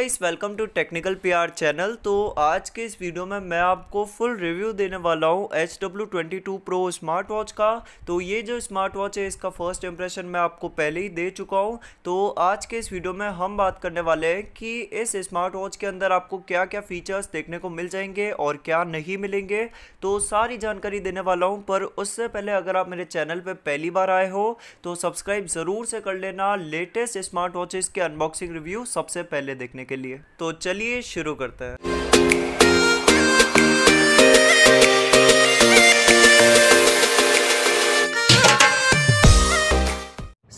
Guys welcome to technical PR channel तो आज के इस वीडियो में मैं आपको फुल रिव्यू देने वाला हूँ H W twenty two pro smart watch का तो ये जो स्मार्ट वॉच है इसका फर्स्ट इंप्रेशन मैं आपको पहले ही दे चुका हूँ तो आज के इस वीडियो में हम बात करने वाले हैं कि इस स्मार्ट वॉच के अंदर आपको क्या क्या फीचर्स देखने को मिल जाएंगे और क्या नहीं मिलेंगे तो सारी जानकारी देने वाला हूँ पर उससे पहले अगर आप मेरे चैनल पर पहली बार आए हो तो सब्सक्राइब ज़रूर से कर लेना लेटेस्ट स्मार्ट वॉचेज़ के अनबॉक्सिंग रिव्यू सबसे पहले देखने के लिए तो चलिए शुरू करते हैं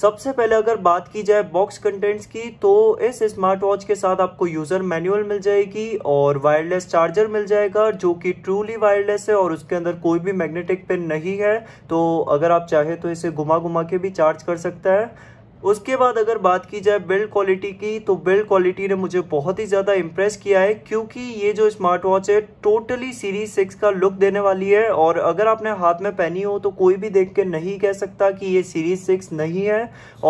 सबसे पहले अगर बात की जाए बॉक्स कंटेंट्स की तो इस स्मार्ट वॉच के साथ आपको यूज़र मैनुअल मिल जाएगी और वायरलेस चार्जर मिल जाएगा जो कि ट्रूली वायरलेस है और उसके अंदर कोई भी मैग्नेटिक पिन नहीं है तो अगर आप चाहे तो इसे घुमा घुमा के भी चार्ज कर सकता है उसके बाद अगर बात की जाए बिल्ड क्वालिटी की तो बिल्ड क्वालिटी ने मुझे बहुत ही ज़्यादा इम्प्रेस किया है क्योंकि ये जो स्मार्ट वॉच है टोटली सीरीज सिक्स का लुक देने वाली है और अगर आपने हाथ में पहनी हो तो कोई भी देख के नहीं कह सकता कि ये सीरीज सिक्स नहीं है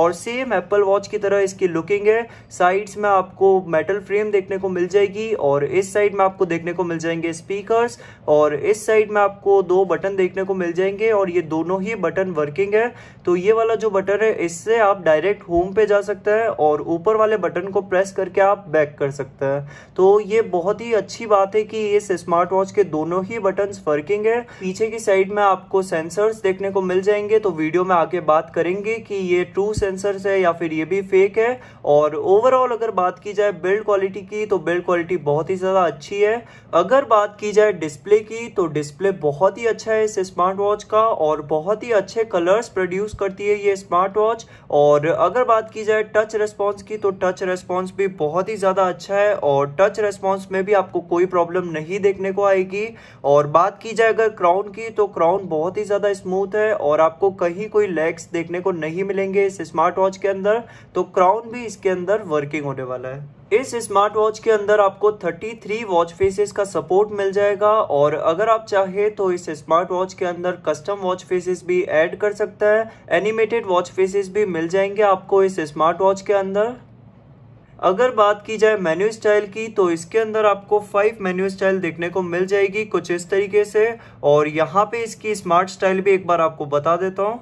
और सेम एप्पल वॉच की तरह इसकी लुकिंग है साइड्स में आपको मेटल फ्रेम देखने को मिल जाएगी और इस साइड में आपको देखने को मिल जाएंगे स्पीकर्स और इस साइड में आपको दो बटन देखने को मिल जाएंगे और ये दोनों ही बटन वर्किंग है तो ये वाला जो बटन है इससे आप डायरेक्ट डायरेक्ट होम पे जा सकता है और ऊपर वाले बटन को प्रेस करके आप बैक कर सकते हैं तो ये बहुत ही अच्छी बात है कि इस स्मार्ट वॉच के दोनों ही बटन वर्किंग है पीछे की साइड में आपको सेंसर्स देखने को मिल जाएंगे तो वीडियो में आके बात करेंगे कि ये ट्रू सेंसर्स है या फिर ये भी फेक है और ओवरऑल अगर बात की जाए बिल्ड क्वालिटी की तो बिल्ड क्वालिटी बहुत ही ज़्यादा अच्छी है अगर बात की जाए डिस्प्ले की तो डिस्प्ले बहुत ही अच्छा है इस स्मार्ट वॉच का और बहुत ही अच्छे कलर्स प्रोड्यूस करती है ये स्मार्ट वॉच और अगर बात की जाए टच रेस्पॉन्स की तो टच रेस्पॉन्स भी बहुत ही ज़्यादा अच्छा है और टच रेस्पॉन्स में भी आपको कोई प्रॉब्लम नहीं देखने को आएगी और बात की जाए अगर क्राउन की तो क्राउन बहुत ही ज़्यादा स्मूथ है और आपको कहीं कोई लैग्स देखने को नहीं मिलेंगे इस स्मार्ट वॉच के अंदर तो क्राउन भी इसके अंदर वर्किंग होने वाला है इस स्मार्ट वॉच के अंदर आपको 33 वॉच फेसेस का सपोर्ट मिल जाएगा और अगर आप चाहे तो इस स्मार्ट वॉच के अंदर कस्टम वॉच फेसेस भी ऐड कर सकता है एनिमेटेड वॉच फेसेस भी मिल जाएंगे आपको इस स्मार्ट वॉच के अंदर अगर बात की जाए मेन्यू स्टाइल की तो इसके अंदर आपको फाइव मेन्यू स्टाइल देखने को मिल जाएगी कुछ इस तरीके से और यहाँ पे इसकी स्मार्ट स्टाइल भी एक बार आपको बता देता हूँ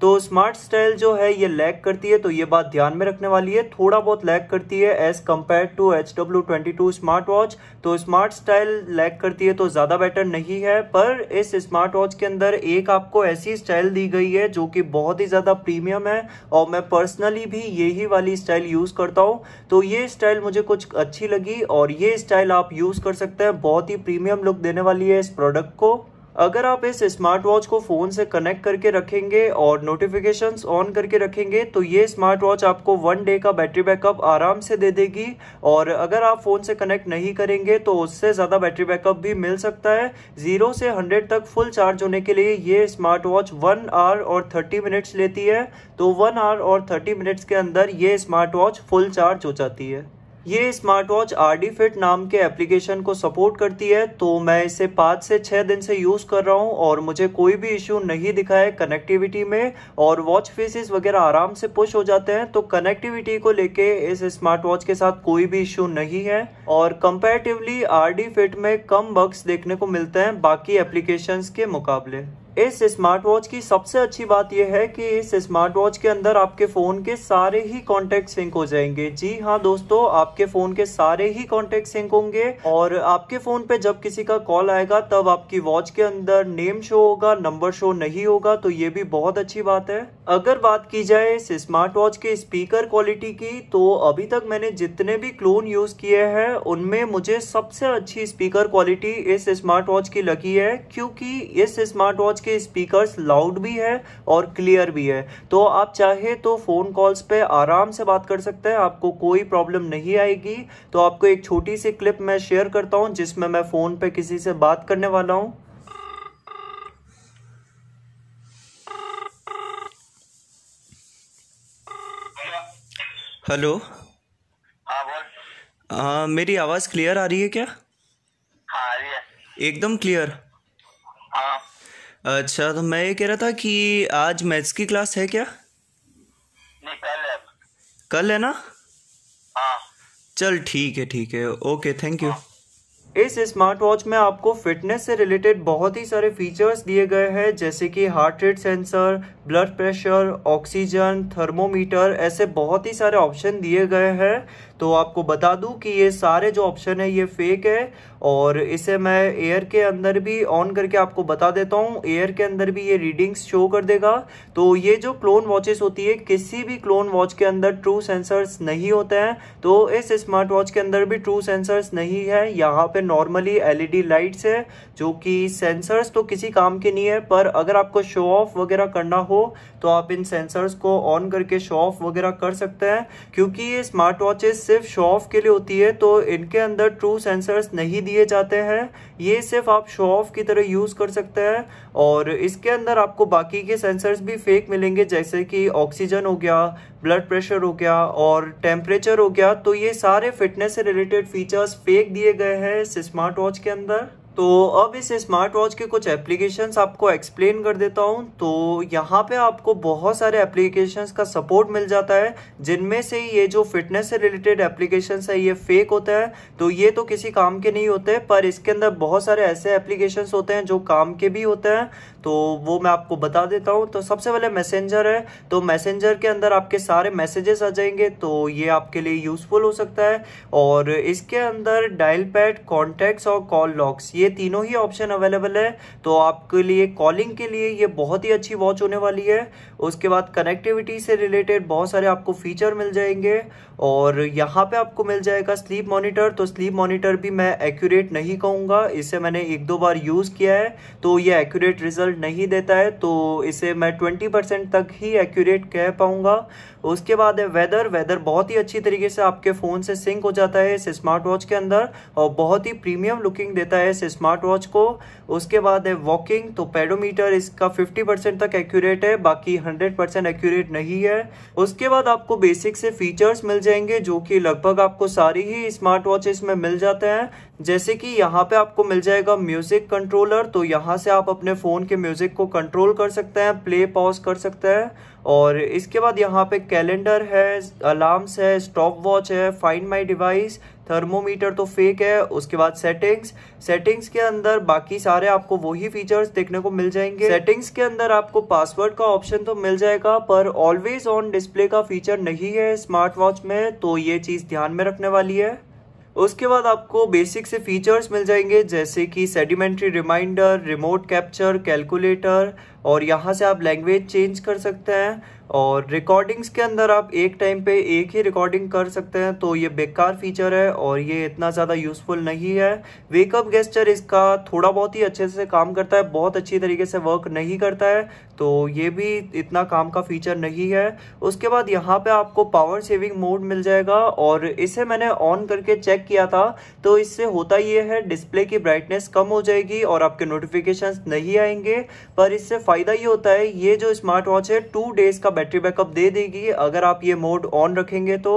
तो स्मार्ट स्टाइल जो है ये लैग करती है तो ये बात ध्यान में रखने वाली है थोड़ा बहुत लैग करती है as compare to H W twenty two smart watch तो स्मार्ट स्टाइल लैग करती है तो ज़्यादा बेटर नहीं है पर इस स्मार्ट वॉच के अंदर एक आपको ऐसी स्टाइल दी गई है जो कि बहुत ही ज़्यादा प्रीमियम है और मैं पर्सनली भी यही वाली स्टाइल यूज़ करता हूँ तो ये स्टाइल मुझे कुछ अच्छी लगी और ये स्टाइल आप यूज़ कर सकते हैं बहुत ही प्रीमियम लुक देने वाली है इस प्रोडक्ट को अगर आप इस स्मार्ट वॉच को फ़ोन से कनेक्ट करके रखेंगे और नोटिफिकेशंस ऑन करके रखेंगे तो ये स्मार्ट वॉच आपको वन डे का बैटरी बैकअप आराम से दे देगी और अगर आप फ़ोन से कनेक्ट नहीं करेंगे तो उससे ज़्यादा बैटरी बैकअप भी मिल सकता है ज़ीरो से हंड्रेड तक फुल चार्ज होने के लिए ये स्मार्ट वॉच वन आवर और थर्टी मिनट्स लेती है तो वन आवर और थर्टी मिनट्स के अंदर ये स्मार्ट वॉच फुल चार्ज हो जाती है ये smart watch R D fit नाम के एप्लीकेशन को सपोर्ट करती है तो मैं इसे पाँच से छः दिन से यूज़ कर रहा हूँ और मुझे कोई भी इशू नहीं दिखा है कनेक्टिविटी में और वॉच फेसिस वगैरह आराम से पुश हो जाते हैं तो कनेक्टिविटी को लेके इस स्मार्ट वॉच के साथ कोई भी इशू नहीं है और कंपेरेटिवली आर डी फिट में कम बक्स देखने को मिलते हैं बाकी एप्लीकेशन के मुकाबले इस स्मार्ट वॉच की सबसे अच्छी बात यह है कि इस स्मार्ट वॉच के अंदर आपके फ़ोन के सारे ही कॉन्टेक्ट सिंक हो जाएंगे जी हाँ दोस्तों आपके फ़ोन के सारे ही कॉन्टेक्ट सिंक होंगे और आपके फ़ोन पे जब किसी का कॉल आएगा तब आपकी वॉच के अंदर नेम शो होगा नंबर शो नहीं होगा तो ये भी बहुत अच्छी बात है अगर बात की जाए इस स्मार्ट वॉच के स्पीकर क्वालिटी की तो अभी तक मैंने जितने भी क्लोन यूज़ किए हैं उनमें मुझे सबसे अच्छी स्पीकर क्वालिटी इस स्मार्ट वॉच की लगी है क्योंकि इस स्मार्ट वॉच के स्पीकर्स लाउड भी है और क्लियर भी है तो आप चाहे तो फ़ोन कॉल्स पे आराम से बात कर सकते हैं आपको कोई प्रॉब्लम नहीं आएगी तो आपको एक छोटी सी क्लिप मैं शेयर करता हूँ जिसमें मैं फ़ोन पर किसी से बात करने वाला हूँ हेलो हाँ बोल हाँ, मेरी आवाज़ क्लियर आ रही है क्या हाँ आ रही है एकदम क्लियर हाँ अच्छा तो मैं ये कह रहा था कि आज मैथ्स की क्लास है क्या नहीं कल है कल है ना हाँ चल ठीक है ठीक है ओके थैंक यू हाँ। इस स्मार्ट वॉच में आपको फिटनेस से रिलेटेड बहुत ही सारे फीचर्स दिए गए हैं जैसे कि heart rate sensor blood pressure oxygen thermometer ऐसे बहुत ही सारे ऑप्शन दिए गए हैं तो आपको बता दूं कि ये सारे जो ऑप्शन है ये फेक है और इसे मैं एयर के अंदर भी ऑन करके आपको बता देता हूँ एयर के अंदर भी ये रीडिंग्स शो कर देगा तो ये जो क्लोन वॉचेस होती है किसी भी क्लोन वॉच के अंदर ट्रू सेंसर्स नहीं होते हैं तो इस स्मार्ट वॉच के अंदर भी ट्रू सेंसर्स नहीं है यहाँ पे नॉर्मली एलईडी लाइट्स है जो कि सेंसर्स तो किसी काम के नहीं है पर अगर आपको शो ऑफ वगैरह करना हो तो आप इन सेंसर्स को ऑन करके शो ऑफ वगैरह कर सकते हैं क्योंकि ये स्मार्ट वॉचेस सिर्फ शो ऑफ के लिए होती है तो इनके अंदर ट्रू सेंसर्स नहीं दिए जाते हैं ये सिर्फ आप शो ऑफ की तरह यूज़ कर सकते हैं और इसके अंदर आपको बाकी के सेंसर्स भी फेक मिलेंगे जैसे कि ऑक्सीजन हो गया ब्लड प्रेशर हो गया और टेम्परेचर हो गया तो ये सारे फिटनेस से रिलेटेड फीचर्स फेक दिए गए हैं स्मार्ट वॉच के अंदर तो अब इस स्मार्ट वॉच के कुछ एप्लीकेशंस आपको एक्सप्लेन कर देता हूँ तो यहाँ पे आपको बहुत सारे एप्लीकेशंस का सपोर्ट मिल जाता है जिनमें से ये जो फिटनेस से रिलेटेड एप्लीकेशंस है ये फेक होता है तो ये तो किसी काम के नहीं होते पर इसके अंदर बहुत सारे ऐसे एप्लीकेशंस होते हैं जो काम के भी होते हैं तो वो मैं आपको बता देता हूँ तो सबसे पहले मैसेंजर है तो मैसेंजर के अंदर आपके सारे मैसेजेस आ जाएंगे तो ये आपके लिए यूजफुल हो सकता है और इसके अंदर डायल पैड कॉन्टैक्ट्स और कॉल लॉक्स ये तीनों ही ऑप्शन अवेलेबल है तो आपके लिए कॉलिंग के लिए ये बहुत ही अच्छी वॉच होने वाली है उसके बाद कनेक्टिविटी से रिलेटेड बहुत सारे आपको फीचर मिल जाएंगे और यहाँ पे आपको मिल जाएगा स्लीप मॉनिटर तो स्लीप मॉनिटर भी मैं एक्यूरेट नहीं कहूँगा इसे मैंने एक दो बार यूज़ किया है तो ये एक्यूरेट रिजल्ट रिजल्ट नहीं देता है तो इसे मैं 20 परसेंट तक ही एक्यूरेट कह पाऊंगा उसके बाद है वेदर वेदर बहुत ही अच्छी तरीके से आपके फ़ोन से सिंक हो जाता है इस स्मार्ट वॉच के अंदर और बहुत ही प्रीमियम लुकिंग देता है इस स्मार्ट वॉच को उसके बाद है वॉकिंग तो पेडोमीटर इसका 50 परसेंट तक एक्यूरेट है बाकी 100 परसेंट एक्यूरेट नहीं है उसके बाद आपको बेसिक से फीचर्स मिल जाएंगे जो कि लगभग आपको सारी ही स्मार्ट वॉच इसमें मिल जाते हैं जैसे कि यहाँ पे आपको मिल जाएगा म्यूजिक कंट्रोलर तो यहाँ से आप अपने फ़ोन के म्यूजिक को कंट्रोल कर सकते हैं प्ले पॉज कर सकते हैं और इसके बाद यहाँ पे कैलेंडर है अलार्म्स है स्टॉप वॉच है फाइंड माई डिवाइस थर्मोमीटर तो फेक है उसके बाद सेटिंग्स सेटिंग्स के अंदर बाकी सारे आपको वही फीचर्स देखने को मिल जाएंगे सेटिंग्स के अंदर आपको पासवर्ड का ऑप्शन तो मिल जाएगा पर ऑलवेज ऑन डिस्प्ले का फीचर नहीं है स्मार्ट वॉच में तो ये चीज़ ध्यान में रखने वाली है उसके बाद आपको बेसिक से फीचर्स मिल जाएंगे जैसे कि sedentary reminder remote capture calculator और यहाँ से आप लैंग्वेज चेंज कर सकते हैं और रिकॉर्डिंग्स के अंदर आप एक टाइम पे एक ही रिकॉर्डिंग कर सकते हैं तो ये बेकार फीचर है और ये इतना ज़्यादा यूज़फुल नहीं है वेकअप गेस्टर इसका थोड़ा बहुत ही अच्छे से काम करता है बहुत अच्छी तरीके से वर्क नहीं करता है तो ये भी इतना काम का फीचर नहीं है उसके बाद यहाँ पे आपको पावर सेविंग मोड मिल जाएगा और इसे मैंने ऑन करके चेक किया था तो इससे होता ये है डिस्प्ले की ब्राइटनेस कम हो जाएगी और आपके नोटिफिकेशन नहीं आएंगे पर इससे फ़ायदा ये होता है ये जो स्मार्ट वॉच है टू डेज़ का बैटरी बैकअप दे देगी अगर आप ये मोड ऑन रखेंगे तो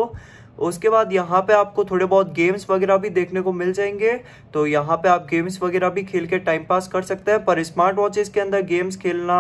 उसके बाद यहाँ पे आपको थोड़े बहुत गेम्स वगैरह भी देखने को मिल जाएंगे तो यहाँ पे आप गेम्स वगैरह भी खेल के टाइम पास कर सकते हैं पर स्मार्ट वॉचेस के अंदर गेम्स खेलना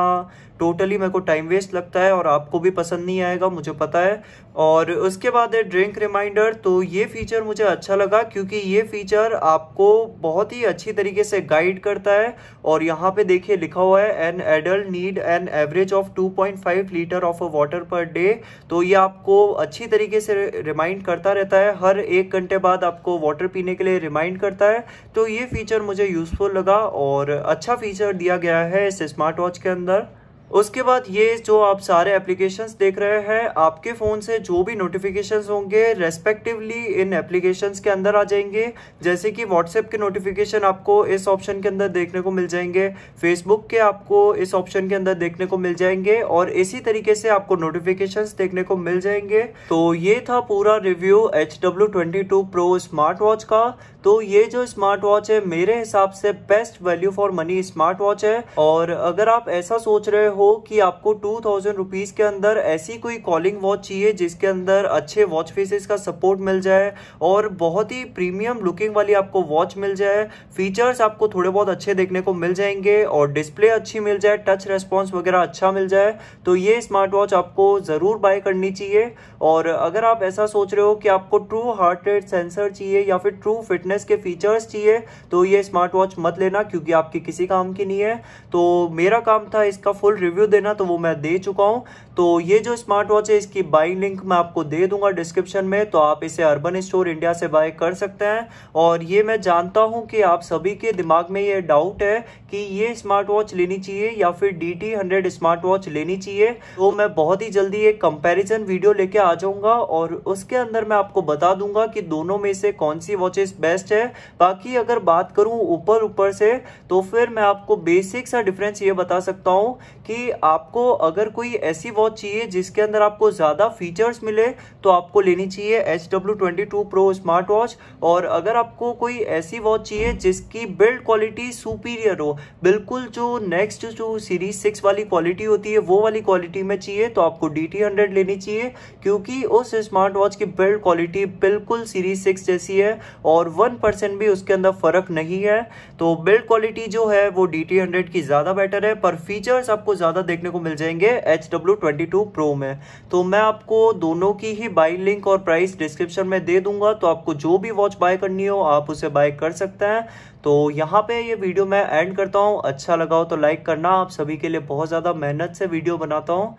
टोटली मेरे को टाइम वेस्ट लगता है और आपको भी पसंद नहीं आएगा मुझे पता है और उसके बाद है ड्रिंक रिमाइंडर तो ये फीचर मुझे अच्छा लगा क्योंकि ये फीचर आपको बहुत ही अच्छी तरीके से गाइड करता है और यहाँ पे देखिए लिखा हुआ है an adult need an average of 2.5 litre of a water per day तो ये आपको अच्छी तरीके से रिमाइंड करता रहता है हर एक घंटे बाद आपको वाटर पीने के लिए रिमाइंड करता है तो ये फीचर मुझे यूज़फुल लगा और अच्छा फीचर दिया गया है इस स्मार्ट वॉच के अंदर उसके बाद ये जो आप सारे एप्लीकेशंस देख रहे हैं आपके फ़ोन से जो भी नोटिफिकेशंस होंगे रेस्पेक्टिवली इन एप्लीकेशंस के अंदर आ जाएंगे जैसे कि व्हाट्सएप के नोटिफिकेशन आपको इस ऑप्शन के अंदर देखने को मिल जाएंगे फेसबुक के आपको इस ऑप्शन के अंदर देखने को मिल जाएंगे और इसी तरीके से आपको नोटिफिकेशन देखने को मिल जाएंगे तो ये था पूरा review H W twenty two pro smart watch का तो ये जो स्मार्ट वॉच है मेरे हिसाब से best value for money smart watch है और अगर आप ऐसा सोच रहे हो कि आपको टू थाउजेंड रुपीज के अंदर ऐसी कोई कॉलिंग वॉच चाहिए जिसके अंदर अच्छे वॉच फेसेस का सपोर्ट मिल जाए और बहुत ही प्रीमियम लुकिंग वाली आपको वॉच मिल जाए फीचर्स आपको थोड़े बहुत अच्छे देखने को मिल जाएंगे और डिस्प्ले अच्छी मिल जाए टच रेस्पॉन्स वगैरह अच्छा मिल जाए तो ये स्मार्ट वॉच आपको ज़रूर बाय करनी चाहिए और अगर आप ऐसा सोच रहे हो कि आपको ट्रू हार्ट रेट सेंसर चाहिए या फिर ट्रू फिटनेस फिटनेस के फीचर्स चाहिए तो ये स्मार्ट वॉच मत लेना क्योंकि आपके किसी काम की नहीं है तो मेरा काम था इसका फुल रिव्यू देना तो वो मैं दे चुका हूँ तो ये जो स्मार्ट वॉच है इसकी बाई लिंक मैं आपको दे दूंगा डिस्क्रिप्शन में तो आप इसे अर्बन स्टोर इंडिया से बाय कर सकते हैं और ये मैं जानता हूँ कि आप सभी के दिमाग में ये डाउट है कि ये स्मार्ट वॉच लेनी चाहिए या फिर D T hundred smart watch लेनी चाहिए तो मैं बहुत ही जल्दी एक कंपेरिजन वीडियो लेके आ जाऊंगा और उसके अंदर मैं आपको बता दूंगा कि दोनों में से कौन सी वॉचेस बेस्ट बेस्ट है बाकी अगर बात करूं ऊपर ऊपर से तो फिर मैं आपको बेसिक सा डिफरेंस ये बता सकता हूं कि आपको अगर कोई ऐसी वॉच चाहिए जिसके अंदर आपको ज़्यादा फीचर्स मिले तो आपको लेनी चाहिए H W twenty two pro smart watch और अगर आपको कोई ऐसी वॉच चाहिए जिसकी बिल्ड क्वालिटी सुपीरियर हो बिल्कुल जो नेक्स्ट जो सीरीज सिक्स वाली क्वालिटी होती है वो वाली क्वालिटी में चाहिए तो आपको डी टी हंड्रेड लेनी चाहिए क्योंकि उस स्मार्ट वॉच की बिल्ड क्वालिटी बिल्कुल सीरीज सिक्स जैसी है और वन वन परसेंट भी उसके अंदर फ़र्क नहीं है तो बिल्ड क्वालिटी जो है वो डी टी हंड्रेड की ज़्यादा बेटर है पर फीचर्स आपको ज़्यादा देखने को मिल जाएंगे H W twenty two pro में तो मैं आपको दोनों की ही बाई लिंक और प्राइस डिस्क्रिप्शन में दे दूंगा तो आपको जो भी वॉच बाय करनी हो आप उसे बाय कर सकते हैं तो यहाँ पे ये वीडियो मैं एंड करता हूँ अच्छा लगा हो तो लाइक करना आप सभी के लिए बहुत ज़्यादा मेहनत से वीडियो बनाता हूँ